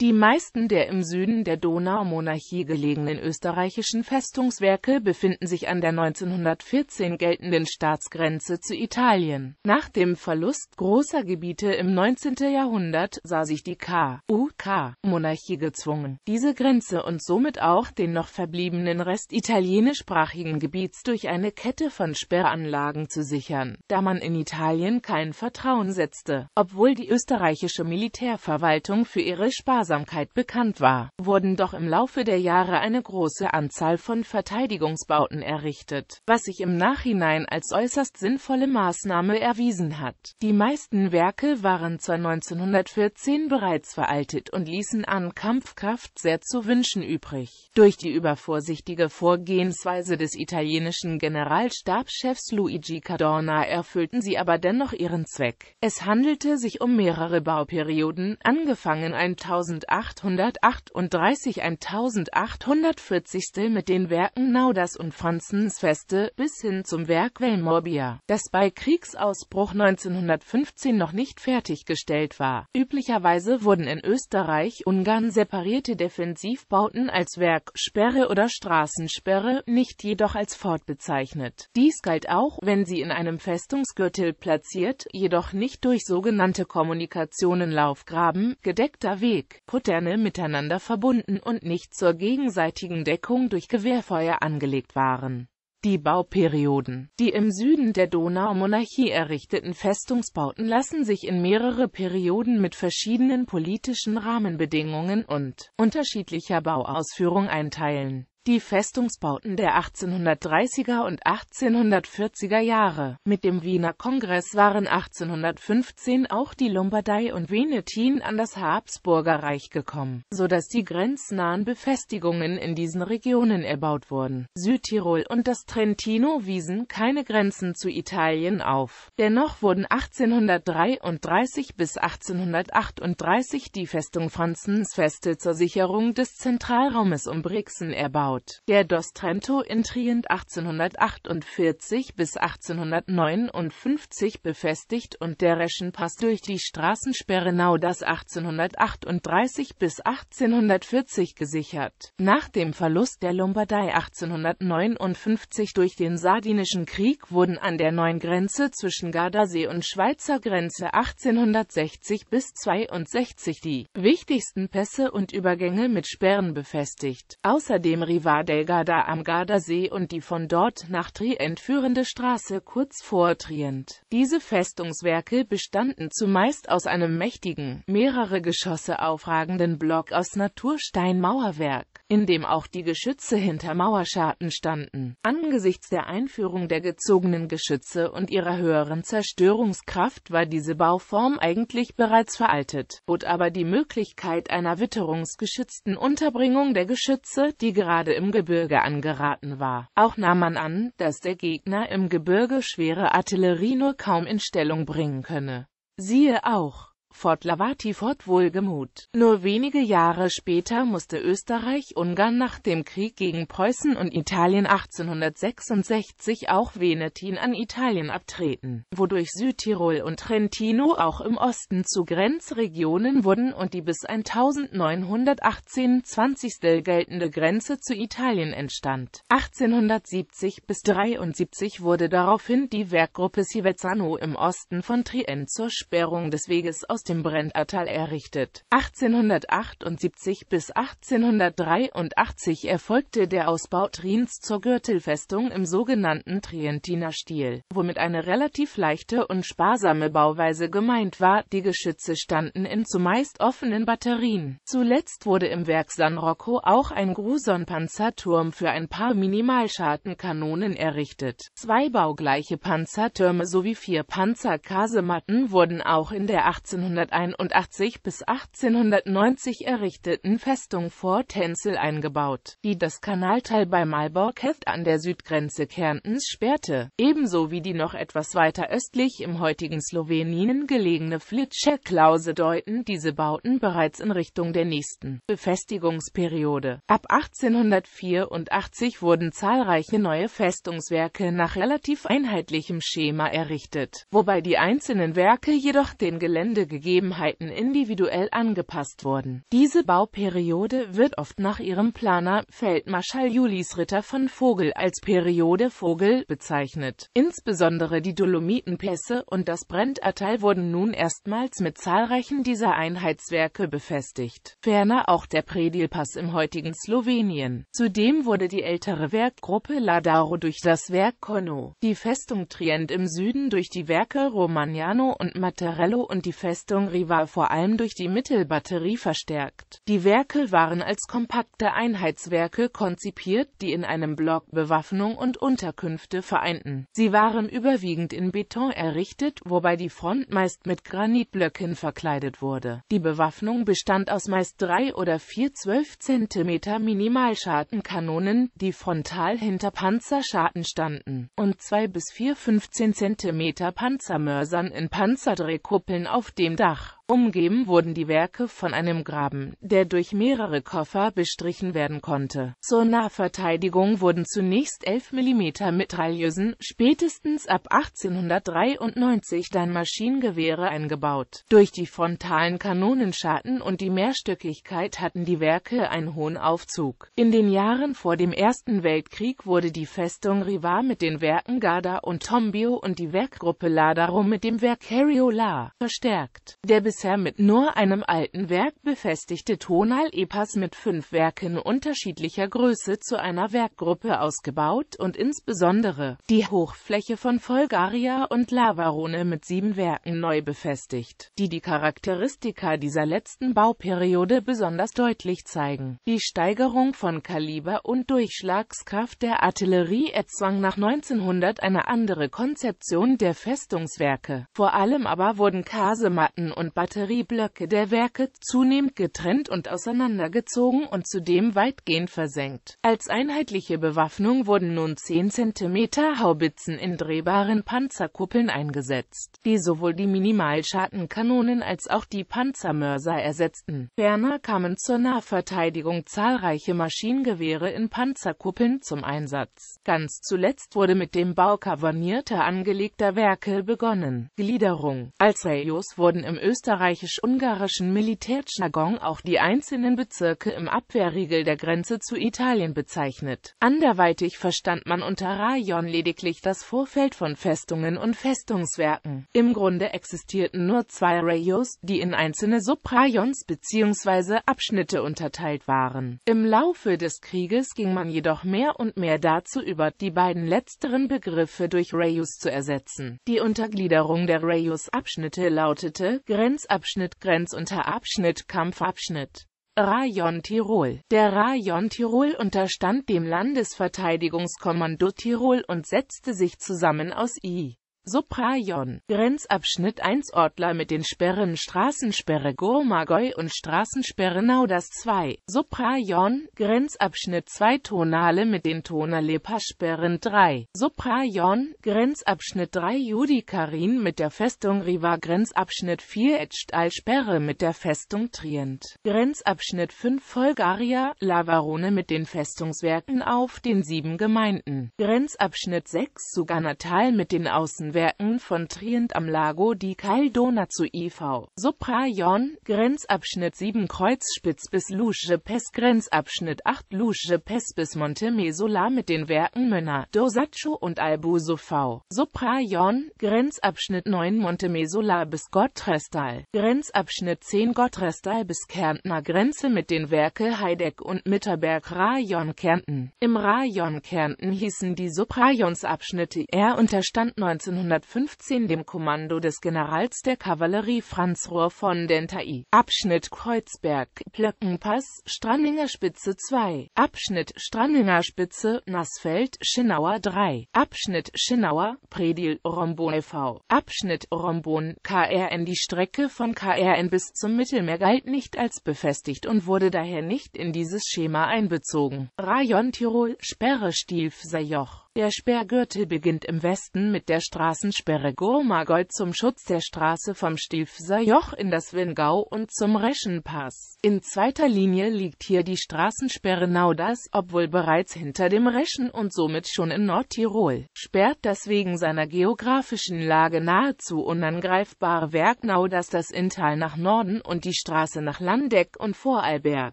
Die meisten der im Süden der Donaumonarchie gelegenen österreichischen Festungswerke befinden sich an der 1914 geltenden Staatsgrenze zu Italien. Nach dem Verlust großer Gebiete im 19. Jahrhundert sah sich die KUK-Monarchie gezwungen, diese Grenze und somit auch den noch verbliebenen Rest italienischsprachigen Gebiets durch eine Kette von Sperranlagen zu sichern, da man in Italien kein Vertrauen setzte, obwohl die österreichische Militärverwaltung für ihre Sparsamkeit Sparsamkeit bekannt war, wurden doch im Laufe der Jahre eine große Anzahl von Verteidigungsbauten errichtet, was sich im Nachhinein als äußerst sinnvolle Maßnahme erwiesen hat. Die meisten Werke waren zwar 1914 bereits veraltet und ließen an Kampfkraft sehr zu wünschen übrig. Durch die übervorsichtige Vorgehensweise des italienischen Generalstabschefs Luigi Cadorna erfüllten sie aber dennoch ihren Zweck. Es handelte sich um mehrere Bauperioden, angefangen 1000 1838 1840 mit den Werken Nauders und Franzens Feste bis hin zum Werk Velmorbia, das bei Kriegsausbruch 1915 noch nicht fertiggestellt war. Üblicherweise wurden in Österreich-Ungarn separierte Defensivbauten als Werk Sperre oder Straßensperre, nicht jedoch als Fort bezeichnet. Dies galt auch, wenn sie in einem Festungsgürtel platziert, jedoch nicht durch sogenannte Kommunikationen Laufgraben, gedeckter Weg, Poterne miteinander verbunden und nicht zur gegenseitigen Deckung durch Gewehrfeuer angelegt waren. Die Bauperioden. Die im Süden der Donaumonarchie errichteten Festungsbauten lassen sich in mehrere Perioden mit verschiedenen politischen Rahmenbedingungen und unterschiedlicher Bauausführung einteilen die Festungsbauten der 1830er und 1840er Jahre. Mit dem Wiener Kongress waren 1815 auch die Lombardei und Venetien an das Habsburgerreich gekommen, so dass die grenznahen Befestigungen in diesen Regionen erbaut wurden. Südtirol und das Trentino wiesen keine Grenzen zu Italien auf. Dennoch wurden 1833 bis 1838 die Festung Franzensfeste zur Sicherung des Zentralraumes um Brixen erbaut gebaut. Der Dostrento in Trient 1848 bis 1859 befestigt und der Reschenpass durch die Straßensperre Nau das 1838 bis 1840 gesichert. Nach dem Verlust der Lombardei 1859 durch den Sardinischen Krieg wurden an der neuen Grenze zwischen Gardasee und Schweizer Grenze 1860 bis 62 die wichtigsten Pässe und Übergänge mit Sperren befestigt. Außerdem die Wadelgada am Gardasee und die von dort nach Trient führende Straße kurz vor Trient. Diese Festungswerke bestanden zumeist aus einem mächtigen, mehrere Geschosse aufragenden Block aus Natursteinmauerwerk, in dem auch die Geschütze hinter Mauerscharten standen. Angesichts der Einführung der gezogenen Geschütze und ihrer höheren Zerstörungskraft war diese Bauform eigentlich bereits veraltet, bot aber die Möglichkeit einer witterungsgeschützten Unterbringung der Geschütze, die gerade Anlage im Gebirge angeraten war. Auch nahm man an, dass der Gegner im Gebirge schwere Artillerie nur kaum in Stellung bringen könne. Siehe auch Fort Lavati Fort Wohlgemut. Nur wenige Jahre später musste Österreich-Ungarn nach dem Krieg gegen Preußen und Italien 1866 auch Venetin an Italien abtreten, wodurch Südtirol und Trentino auch im Osten zu Grenzregionen wurden und die bis 1918 20. geltende Grenze zu Italien entstand. 1870 bis 73 wurde daraufhin die Werkgruppe Sivezzano im Osten von Trient zur Sperrung des Weges aus aus dem Brennertal errichtet. 1878 bis 1883 erfolgte der Ausbau Triens zur Gürtelfestung im sogenannten Trientiner Stil, womit eine relativ leichte und sparsame Bauweise gemeint war. Die Geschütze standen in zumeist offenen Batterien. Zuletzt wurde im Werk San Rocco auch ein Gruson-Panzerturm für ein paar Minimalschadenkanonen errichtet. Zwei baugleiche Panzertürme sowie vier Panzerkasematten wurden auch in der 18 1881 bis 1890 errichteten Festung Fort Hensel eingebaut, die das Kanalteil bei Marlborkheft an der Südgrenze Kärntens sperrte, ebenso wie die noch etwas weiter östlich im heutigen Slowenien gelegene Vlitsche Klause deuten diese Bauten bereits in Richtung der nächsten Befestigungsperiode. Ab 1884 wurden zahlreiche neue Festungswerke nach relativ einheitlichem Schema errichtet, wobei die einzelnen Werke jedoch den gegeben Gegebenheiten individuell angepasst wurden. Diese Bauperiode wird oft nach ihrem Planer, Feldmarschall Julis Ritter von Vogel, als Periode Vogel bezeichnet. Insbesondere die Dolomitenpässe und das Brentatal wurden nun erstmals mit zahlreichen dieser Einheitswerke befestigt. Ferner auch der Predilpass im heutigen Slowenien. Zudem wurde die ältere Werkgruppe Ladaro durch das Werk Konno, die Festung Trient im Süden durch die Werke Romagnano und Mattarello und die Festung Leistung Rival vor allem durch die Mittelbatterie verstärkt. Die Werke waren als kompakte Einheitswerke konzipiert, die in einem Block Bewaffnung und Unterkünfte vereinten. Sie waren überwiegend in Beton errichtet, wobei die Front meist mit Granitblöcken verkleidet wurde. Die Bewaffnung bestand aus meist drei oder vier 12 cm Minimalschadenkanonen, die frontal hinter Panzerscharten standen, und zwei bis vier 15 cm Panzermörsern in Panzerdrehkuppeln auf dem dag. Umgeben wurden die Werke von einem Graben, der durch mehrere Koffer bestrichen werden konnte. Zur Nahverteidigung wurden zunächst 11 mm Mitrailleusen, spätestens ab 1893 dann Maschinengewehre eingebaut. Durch die frontalen Kanonenscharten und die Mehrstöckigkeit hatten die Werke einen hohen Aufzug. In den Jahren vor dem Ersten Weltkrieg wurde die Festung Rivar mit den Werken Garda und Tombio und die Werkgruppe Ladarum mit dem Werk Cariola verstärkt. Der bis bisher mit nur einem alten Werk befestigte Tonal-Epas mit fünf Werken unterschiedlicher Größe zu einer Werkgruppe ausgebaut und insbesondere die Hochfläche von Folgaria und Lavarone mit sieben Werken neu befestigt, die die Charakteristika dieser letzten Bauperiode besonders deutlich zeigen. Die Steigerung von Kaliber und Durchschlagskraft der Artillerie erzwang nach 1900 eine andere Konzeption der Festungswerke. Vor allem aber wurden Kasematten und Batterien Batterieblöcke der Werke zunehmend getrennt und auseinandergezogen und zudem weitgehend versenkt. Als einheitliche Bewaffnung wurden nun 10 cm Haubitzen in drehbaren Panzerkuppeln eingesetzt, die sowohl die Minimalschadenkanonen als auch die Panzermörser ersetzten. Ferner kamen zur Nahverteidigung zahlreiche Maschinengewehre in Panzerkuppeln zum Einsatz. Ganz zuletzt wurde mit dem Bau kavanierter angelegter Werke begonnen. Gliederung Als Rayos wurden im Österreich österreichisch-ungarischen Militärjargon auch die einzelnen Bezirke im Abwehrriegel der Grenze zu Italien bezeichnet. Anderweitig verstand man unter Rajon lediglich das Vorfeld von Festungen und Festungswerken. Im Grunde existierten nur zwei Rayos, die in einzelne Subrajons bzw. Abschnitte unterteilt waren. Im Laufe des Krieges ging man jedoch mehr und mehr dazu über, die beiden letzteren Begriffe durch Rayos zu ersetzen. Die Untergliederung der rayos abschnitte lautete Grenz Grenzabschnitt Grenzunterabschnitt Kampfabschnitt Rajon Tirol. Der Rajon Tirol unterstand dem Landesverteidigungskommando Tirol und setzte sich zusammen aus I. Sopraion, Grenzabschnitt 1 Ortler mit den Sperren Straßensperre Gurmagoi und Straßensperre Nauders 2, Sopraion, Grenzabschnitt 2 Tonale mit den Tonalepa-Sperren 3, Sopraion, Grenzabschnitt 3 Judikarin mit der Festung Riva, Grenzabschnitt 4 Etschtal-Sperre mit der Festung Trient, Grenzabschnitt 5 Volgaria, Lavarone mit den Festungswerken auf den sieben Gemeinden, Grenzabschnitt 6 Suganatal mit den Außenwerken Stadtwerken von Trient am Lago di Caldona zu IV. E Sopraion, Grenzabschnitt 7 Kreuzspitz bis Lusche Pes Grenzabschnitt 8 Lusche Pes bis Montemesola mit den Werken Mönner, Dosaccio und Albuso V. Sopraion, Grenzabschnitt 9 Montemesola bis Gottrestal, Grenzabschnitt 10 Gottrestal bis Kärntner Grenze mit den Werke Heideck und Mitterberg Rajon Kärnten. Im Rajon Kärnten hießen die Sopraionsabschnitte er unterstand 1900 1915 dem Kommando des Generals der Kavallerie Franz Rohr von Dentaille. Abschnitt Kreuzberg, Plöckenpass, Strandinger Spitze 2, Abschnitt Strandinger Spitze, Nassfeld, Schenauer 3, Abschnitt Schenauer, Predil, Rombon e.V., Abschnitt Rombon, KRN Die Strecke von KRN bis zum Mittelmeer galt nicht als befestigt und wurde daher nicht in dieses Schema einbezogen. Rajon Tirol, Sperre Stilfser Joch der Sperrgürtel beginnt im Westen mit der Straßensperre Gurmagold zum Schutz der Straße vom Stilfser Joch in das Wingau und zum Reschenpass. In zweiter Linie liegt hier die Straßensperre Nauders, obwohl bereits hinter dem Reschen und somit schon in Nordtirol, sperrt das wegen seiner geografischen Lage nahezu unangreifbare Werk Nauders das Inntal nach Norden und die Straße nach Landeck und Vorarlberg,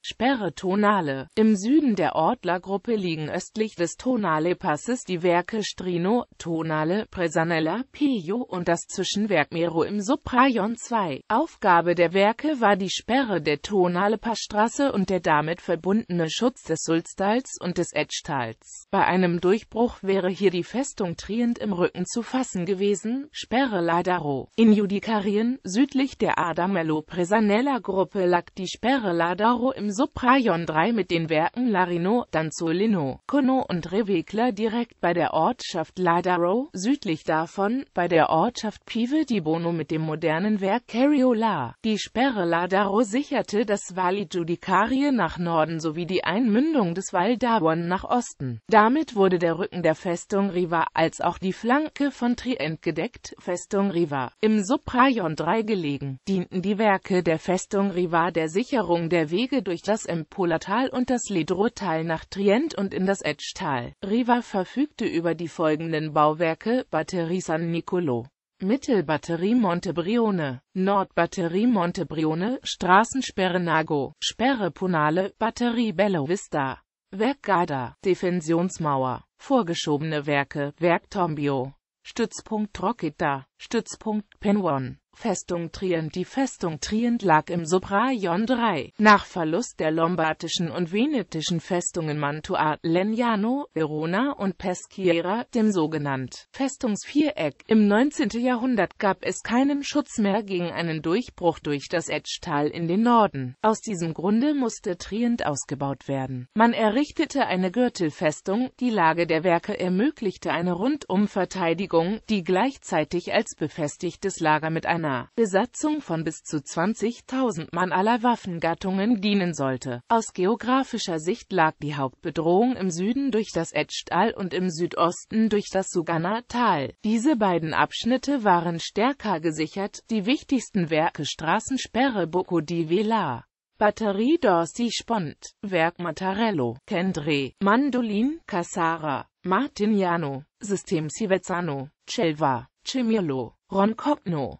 Sperre Tonale. Im Süden der Ortlergruppe liegen östlich des Tonale-Passes dass die Werke Strino, Tonale, Presanella, Pio und das Zwischenwerk Mero im Soprajon 2. Aufgabe der Werke war die Sperre der Tonale Passstraße und der damit verbundene Schutz des Sulztals und des Etchtals. Bei einem Durchbruch wäre hier die Festung Trient im Rücken zu fassen gewesen, Sperre Ladaro. In Judikarien, südlich der Adamello-Presanella-Gruppe lag die Sperre Ladaro im Soprajon 3 mit den Werken Larino, Danzolino, Cono und Revecler direkt liegt bei der Ortschaft Ladaro, südlich davon, bei der Ortschaft Pieve di Bono mit dem modernen Werk Cariola. Die Sperre Ladaro sicherte das Vali Giudicarie nach Norden sowie die Einmündung des Val d'Avon nach Osten. Damit wurde der Rücken der Festung Riva als auch die Flanke von Trient gedeckt, Festung Riva, im Subrajon 3 gelegen, dienten die Werke der Festung Riva der Sicherung der Wege durch das Empolatal und das Ledrotal nach Trient und in das Etschtal. Riva verfügt verfügte über die folgenden Bauwerke Batterie San Nicolo, Mittelbatterie Montebrione, Nordbatterie Montebrione, Straßensperre Nago, Sperre Punale, Batterie Bello Vista, Werk Garda, Defensionsmauer, vorgeschobene Werke, Werk Tombio, Stützpunkt Rocchetta, Stützpunkt Penwon. Festung Trient Die Festung Trient lag im Subrajon 3. Nach Verlust der lombardischen und venetischen Festungen Mantua, Legnano, Verona und Peschiera, dem sogenannten Festungsviereck, im 19. Jahrhundert gab es keinen Schutz mehr gegen einen Durchbruch durch das Etschtal in den Norden. Aus diesem Grunde musste Trient ausgebaut werden. Man errichtete eine Gürtelfestung, die Lage der Werke ermöglichte eine Rundumverteidigung, die gleichzeitig als befestigtes Lager mit einem Ghana, Besatzung von bis zu 20.000 Mann aller Waffengattungen dienen sollte. Aus geografischer Sicht lag die Hauptbedrohung im Süden durch das Etschtal und im Südosten durch das Sugana-Tal. Diese beiden Abschnitte waren stärker gesichert, die wichtigsten Werke Straßensperre Boko di Vela. Batterie Dorsi Spont, Werk Mattarello, Kendre, Mandolin, Cassara, Martignano, System Civezzano, Celva, Cimillo, Ron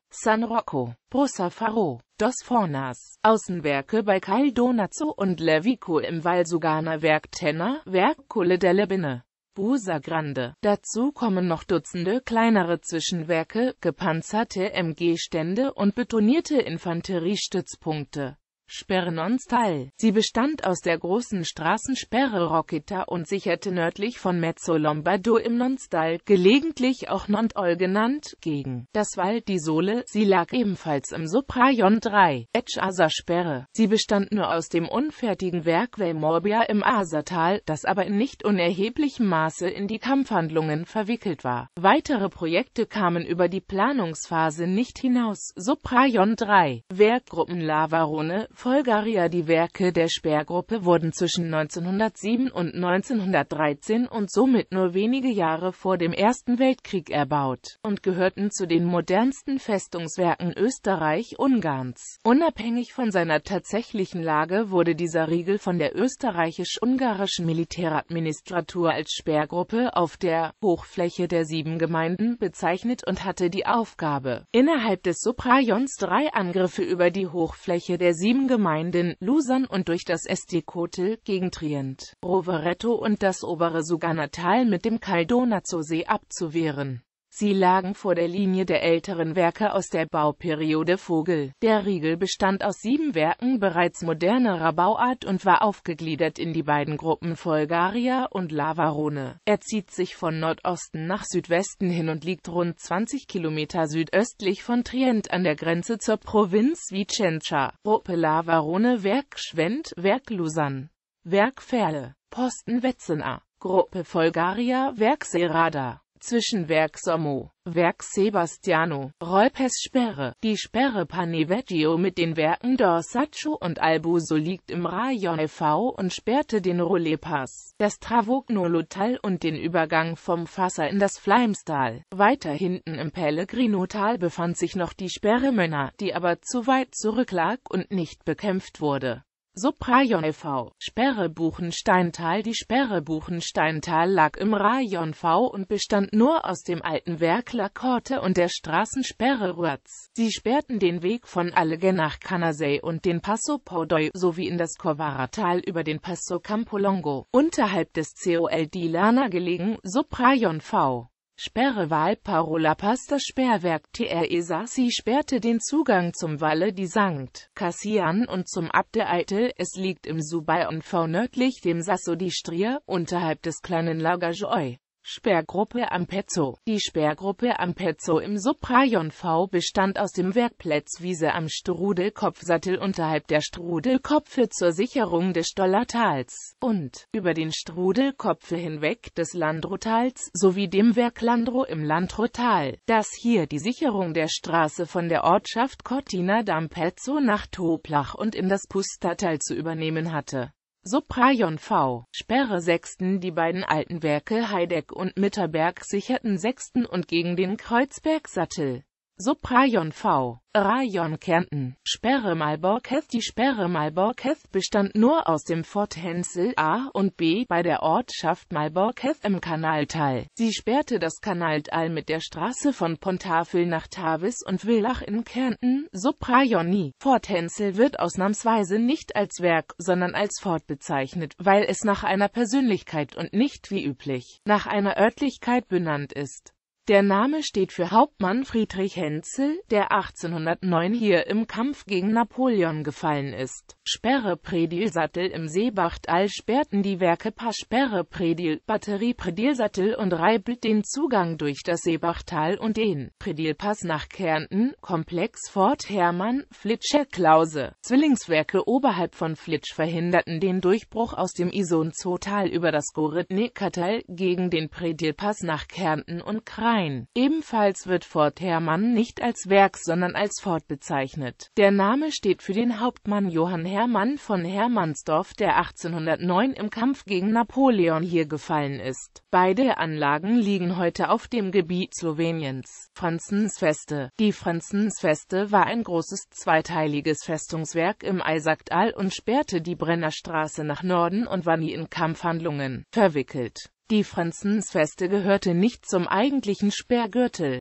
San Rocco, Brussafaro, Dos Fornas, Außenwerke bei Caldonazzo und Levico im Valsugana Werk Tenna, Werk Colle delle Binne. Busa Grande. Dazu kommen noch Dutzende kleinere Zwischenwerke, gepanzerte MG-Stände und betonierte Infanteriestützpunkte. Spernonstal. Sie bestand aus der großen Straßensperre Rocchita und sicherte nördlich von Mezzo Lombardo im Nonstal, gelegentlich auch Nontol genannt, gegen das Val di Sole. Sie lag ebenfalls im Supraion 3, Etsch-Asa-Sperre. Sie bestand nur aus dem unfertigen Werk Velmorbia im Asertal, das aber in nicht unerheblichem Maße in die Kampfhandlungen verwickelt war. Weitere Projekte kamen über die Planungsphase nicht hinaus. Supraion 3, Werkgruppen Lavarone, Folgaria Die Werke der Sperrgruppe wurden zwischen 1907 und 1913 und somit nur wenige Jahre vor dem Ersten Weltkrieg erbaut und gehörten zu den modernsten Festungswerken Österreich-Ungarns. Unabhängig von seiner tatsächlichen Lage wurde dieser Riegel von der österreichisch-ungarischen Militäradministratur als Sperrgruppe auf der Hochfläche der sieben Gemeinden bezeichnet und hatte die Aufgabe, innerhalb des Subrajons drei Angriffe über die Hochfläche der sieben Gemeinden Lusan und durch das Esticotel gegen Trient, Rovereto und das obere Suganatal mit dem Caldonazosee abzuwehren Sie lagen vor der Linie der älteren Werke aus der Bauperiode Vogel. Der Riegel bestand aus sieben Werken bereits modernerer Bauart und war aufgegliedert in die beiden Gruppen Folgaria und Lavarone. Er zieht sich von Nordosten nach Südwesten hin und liegt rund 20 Kilometer südöstlich von Trient an der Grenze zur Provinz Vicenza. Gruppe Lavarone Werk Schwent, Werk Lausanne, Werk Ferle, Posten Wetzena, Gruppe Folgaria, Werk Serada zwischen Werk Sommo, Werk Sebastiano, Rolpes Sperre. Die Sperre Paneveggio mit den Werken Dorsaccio und Albuso liegt im Rajon e.V. und sperrte den Rolepass, das Travogno tal und den Übergang vom Fasser in das Fleimstal. Weiter hinten im Pellegrino-Tal befand sich noch die Sperre Mönner, die aber zu weit zurücklag und nicht bekämpft wurde. Subrajon e.V. Sperre Buchensteintal Die Sperre Buchensteintal lag im Rajon V und bestand nur aus dem alten Werk La Corte und der Straßensperre Ruatz. Sie sperrten den Weg von Allege nach Canazei und den Passo Podoi sowie in das Corvara-Tal über den Passo Campolongo, unterhalb des Col di Lana gelegen, Subrajon V. Sperre Walparola Pasta Sperrwerk TRE Sassi sperrte den Zugang zum Valle di Sankt Cassian und zum Abte-Eitel, es liegt im Subai und V nördlich dem Sasso di Stria, unterhalb des kleinen Lager Joy. Sperrgruppe Ampezzo Die Sperrgruppe Ampezzo im Subrajon V bestand aus dem Werkplätzwiese Wiese am Strudelkopfsattel unterhalb der Strudelkopfe zur Sicherung des Stollertals und, über den Strudelkopfe hinweg, des Landrotals sowie dem Werk Landro im Landrotal, das hier die Sicherung der Straße von der Ortschaft Cortina d'Ampezzo nach Toplach und in das Pustertal zu übernehmen hatte Soprajon v. Sperre sechsten Die beiden alten Werke Heideck und Mitterberg sicherten sechsten und gegen den Kreuzbergsattel Subrajon V. Rajon Kärnten. Sperre Malborketh Die Sperre Malborketh bestand nur aus dem Fort Hensel A und B bei der Ortschaft Malborketh im Kanaltal. Sie sperrte das Kanaltal mit der Straße von Pontafel nach Tavis und Villach in Kärnten, Subrajoni. Fort Hensel wird ausnahmsweise nicht als Werk, sondern als Fort bezeichnet, weil es nach einer Persönlichkeit und nicht wie üblich nach einer Örtlichkeit benannt ist. Der Name steht für Hauptmann Friedrich Henzel, der 1809 hier im Kampf gegen Napoleon gefallen ist. Sperre Predilsattel im Seebachtal sperrten die Werke Paar Sperre Predil, Batterie Predilsattel und Reibelt den Zugang durch das Seebachtal und den Predilpass nach Kärnten, Komplex Fort Hermann, Flitscher Klause. Zwillingswerke oberhalb von Flitsch verhinderten den Durchbruch aus dem Isonzotal über das Goritnekatal gegen den Predilpass nach Kärnten und Kral. Rhein. Ebenfalls wird Fort Hermann nicht als Werk, sondern als Fort bezeichnet. Der Name steht für den Hauptmann Johann Hermann von Hermannsdorf, der 1809 im Kampf gegen Napoleon hier gefallen ist. Beide Anlagen liegen heute auf dem Gebiet Sloweniens. Franzensfeste Die Franzensfeste war ein großes zweiteiliges Festungswerk im Eisacktal und sperrte die Brennerstraße nach Norden und war nie in Kampfhandlungen verwickelt. Die Franzensfeste gehörte nicht zum eigentlichen Sperrgürtel